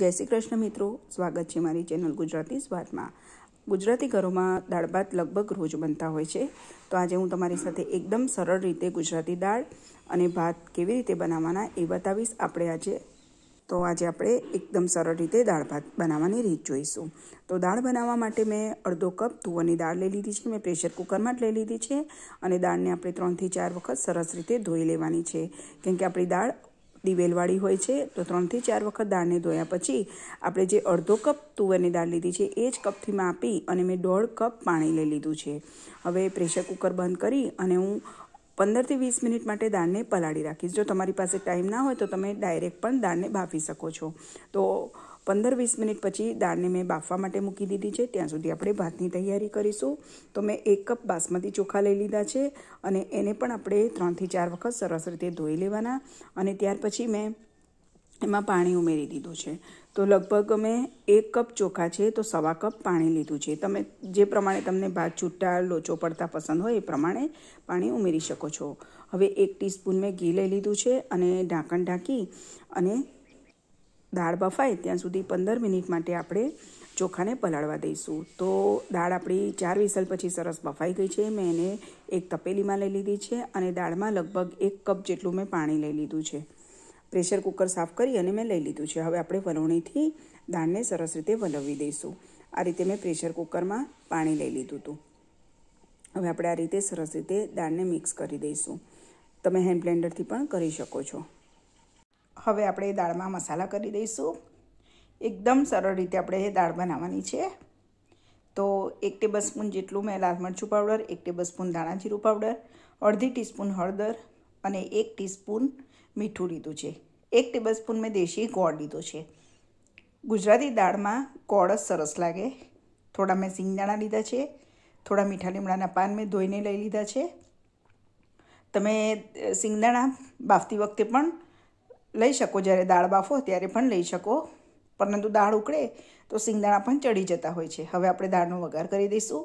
જય શ્રી કૃષ્ણ મિત્રો સ્વાગત છે મારી ચેનલ ગુજરાતી સ્વાદમાં ગુજરાતી ઘરોમાં દાળ ભાત લગભગ રોજ બનતા હોય છે તો આજે હું તમારી સાથે એકદમ સરળ રીતે ગુજરાતી દાળ અને ભાત કેવી રીતે બનાવવાના એ બતાવીશ આપણે આજે તો આજે આપણે એકદમ સરળ રીતે દાળ ભાત બનાવવાની રીત જોઈશું તો દાળ બનાવવા માટે મેં અડધો કપ તુવરની દાળ લઈ લીધી છે મેં પ્રેશર કુકરમાં જ લઈ લીધી છે અને દાળને આપણે ત્રણથી ચાર વખત સરસ રીતે ધોઈ લેવાની છે કેમ કે આપણી દાળ દિવેલવાળી હોય છે તો ત્રણથી ચાર વખત દાળને ધોયા પછી આપણે જે અડધો કપ તુવેરની દાળ લીધી છે એ જ કપથી માપી અને મેં દોઢ કપ પાણી લઈ લીધું છે હવે પ્રેશર કુકર બંધ કરી અને હું પંદરથી વીસ મિનિટ માટે દાળને પલાળી રાખીશ જો તમારી પાસે ટાઈમ ના હોય તો તમે ડાયરેક્ટ પણ દાળને બાફી શકો છો તો પંદર વીસ મિનિટ પછી દાળને મેં બાફવા માટે મૂકી દીધી છે ત્યાં સુધી આપણે ભાતની તૈયારી કરીશું તો મેં એક કપ બાસમતી ચોખા લઈ લીધા છે અને એને પણ આપણે ત્રણથી ચાર વખત સરસ રીતે ધોઈ લેવાના અને ત્યાર પછી મેં એમાં પાણી ઉમેરી દીધું છે તો લગભગ અમે એક કપ ચોખા છે તો સવા કપ પાણી લીધું છે તમે જે પ્રમાણે તમને ભાત છૂટા લોચો પડતા પસંદ હોય એ પ્રમાણે પાણી ઉમેરી શકો છો હવે એક ટીસ્પૂન મેં ઘી લઈ લીધું છે અને ઢાંકણ ઢાંકી અને દાળ બફાય ત્યાં સુધી પંદર મિનિટ માટે આપણે ચોખાને પલાળવા દઈશું તો દાળ આપણી ચાર વિસલ પછી સરસ બફાઈ ગઈ છે મેં એને એક તપેલીમાં લઈ લીધી છે અને દાળમાં લગભગ એક કપ જેટલું મેં પાણી લઈ લીધું છે પ્રેશર કુકર સાફ કરી અને મેં લઈ લીધું છે હવે આપણે વલોણીથી દાળને સરસ રીતે વલવી દઈશું આ રીતે મેં પ્રેશર કુકરમાં પાણી લઈ લીધું હતું હવે આપણે આ રીતે સરસ રીતે દાળને મિક્સ કરી દઈશું તમે હેન્ડ બ્લેન્ડરથી પણ કરી શકો છો હવે આપણે દાળમાં મસાલા કરી દઈશું એકદમ સરળ રીતે આપણે દાળ બનાવવાની છે તો એક ટેબલ સ્પૂન જેટલું મેં લાલ મરચું પાવડર એક ટેબલ સ્પૂન દાણા જીરું પાવડર અડધી ટીસ્પૂન હળદર અને એક ટીસ્પૂન મીઠું લીધું છે એક ટેબલ સ્પૂન મેં દેશી ગોળ લીધો છે ગુજરાતી દાળમાં ગોળ જ સરસ લાગે થોડા મેં સિંગદાણા લીધા છે થોડા મીઠા લીમડાના પાન મેં ધોઈને લઈ લીધા છે તમે સિંગદાણા બાફતી વખતે પણ લઈ શકો જ્યારે દાળ બાફો ત્યારે પણ લઈ શકો પરંતુ દાળ ઉકળે તો સિંગદાણા પણ ચડી જતા હોય છે હવે આપણે દાળનો વઘાર કરી દઈશું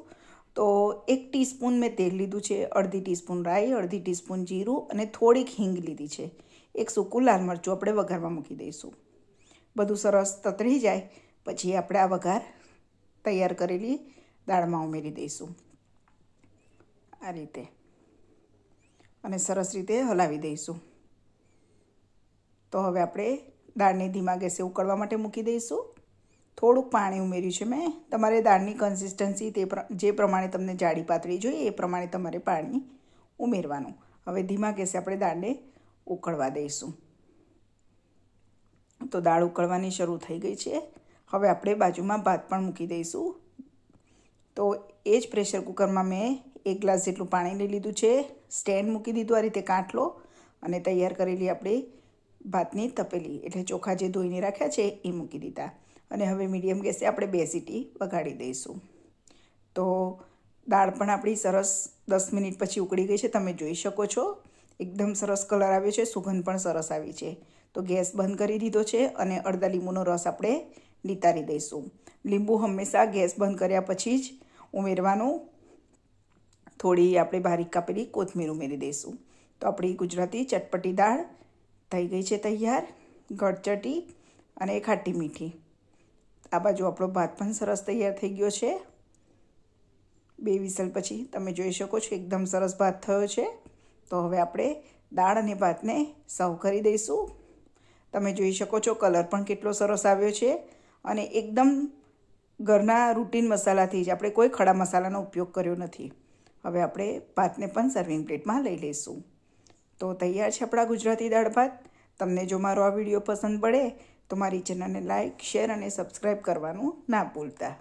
તો એક ટીસ્પૂન મેં તેલ લીધું છે અડધી ટીસ્પૂન રાઈ અડધી ટીસ્પૂન જીરું અને થોડીક હિંગ લીધી છે એક સૂકું લાલ મરચું આપણે વઘારમાં મૂકી દઈશું બધું સરસ તતરી જાય પછી આપણે આ વઘાર તૈયાર કરેલી દાળમાં ઉમેરી દઈશું આ રીતે અને સરસ રીતે હલાવી દઈશું તો હવે આપણે દાળને ધીમા ગેસે ઉકળવા માટે મૂકી દઈશું થોડુંક પાણી ઉમેર્યું છે મેં તમારે દાળની કન્સિસ્ટન્સી તે જે પ્રમાણે તમને જાડી પાતળી જોઈએ એ પ્રમાણે તમારે પાણી ઉમેરવાનું હવે ધીમા ગેસે આપણે દાળને ઉકળવા દઈશું તો દાળ ઉકળવાની શરૂ થઈ ગઈ છે હવે આપણે બાજુમાં ભાત પણ મૂકી દઈશું તો એ જ પ્રેશર કુકરમાં મેં એક ગ્લાસ જેટલું પાણી લઈ લીધું છે સ્ટેન્ડ મૂકી દીધું આ રીતે કાંટલો અને તૈયાર કરેલી આપણી ભાતની તપેલી એટલે ચોખા જે ધોઈને રાખ્યા છે એ મૂકી દીધા અને હવે મીડિયમ ગેસે આપણે બે સીટી વગાડી દઈશું તો દાળ પણ આપણી સરસ દસ મિનિટ પછી ઉકળી ગઈ છે તમે જોઈ શકો છો એકદમ સરસ કલર આવ્યો છે સુગંધ પણ સરસ આવી છે તો ગેસ બંધ કરી દીધો છે અને અડધા લીંબુનો રસ આપણે નિતારી દઈશું લીંબુ હંમેશા ગેસ બંધ કર્યા પછી જ ઉમેરવાનું થોડી આપણે બારીક કાપેલી કોથમીર ઉમેરી દઈશું તો આપણી ગુજરાતી ચટપટી દાળ થઈ ગઈ છે તૈયાર ગળચટી અને ખાટી મીઠી આ બાજુ આપણો ભાત પણ સરસ તૈયાર થઈ ગયો છે બે વિસલ પછી તમે જોઈ શકો છો એકદમ સરસ ભાત થયો છે તો હવે આપણે દાળ અને ભાતને સર્વ કરી દઈશું તમે જોઈ શકો છો કલર પણ કેટલો સરસ આવ્યો છે અને એકદમ ઘરના રૂટીન મસાલાથી જ આપણે કોઈ ખડા મસાલાનો ઉપયોગ કર્યો નથી હવે આપણે ભાતને પણ સર્વિંગ પ્લેટમાં લઈ લઈશું તો તૈયાર છે આપણા ગુજરાતી દાળ ભાત તમને જો મારો આ વિડીયો પસંદ પડે તો મારી ચેનલને લાઇક શેર અને સબસ્ક્રાઈબ કરવાનું ના ભૂલતા